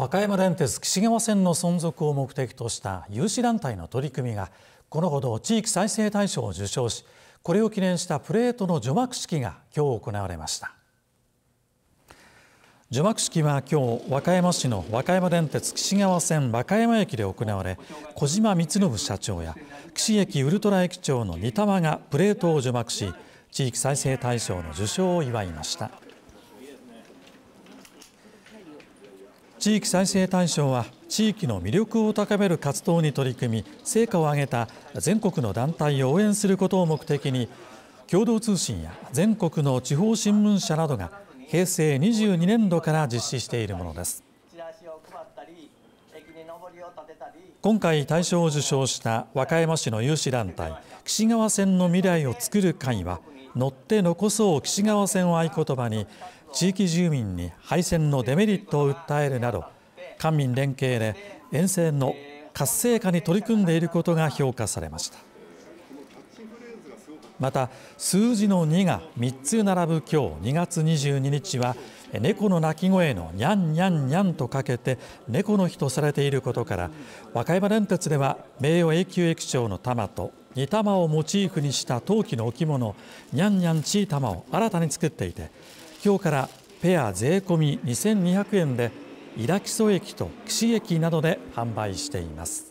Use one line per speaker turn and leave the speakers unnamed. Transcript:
和歌山電鉄岸川線の存続を目的とした有志団体の取り組みがこのほど地域再生大賞を受賞しこれを記念したプレートの除幕式が今日行われました除幕式は今日和歌山市の和歌山電鉄岸川線和歌山駅で行われ小島光信社長や岸駅ウルトラ駅長の仁田和がプレートを除幕し地域再生大賞の受賞を祝いました。地域再生対象は地域の魅力を高める活動に取り組み成果を上げた全国の団体を応援することを目的に共同通信や全国の地方新聞社などが平成22年度から実施しているものです。今回大賞を受賞した和歌山市の有志団体岸川線の未来をつくる会は乗って残そう岸川線を合言葉に地域住民に廃線のデメリットを訴えるなど官民連携で沿線の活性化に取り組んでいることが評価されました。また数字の2が3つ並ぶ今日2月22日は猫の鳴き声のにゃんにゃんにゃんとかけて猫の日とされていることから和歌山電鉄では名誉永久駅長の玉と煮玉をモチーフにした陶器の置物にゃんにゃんちー玉を新たに作っていて今日からペア税込み2200円で伊良木曽駅と串駅などで販売しています。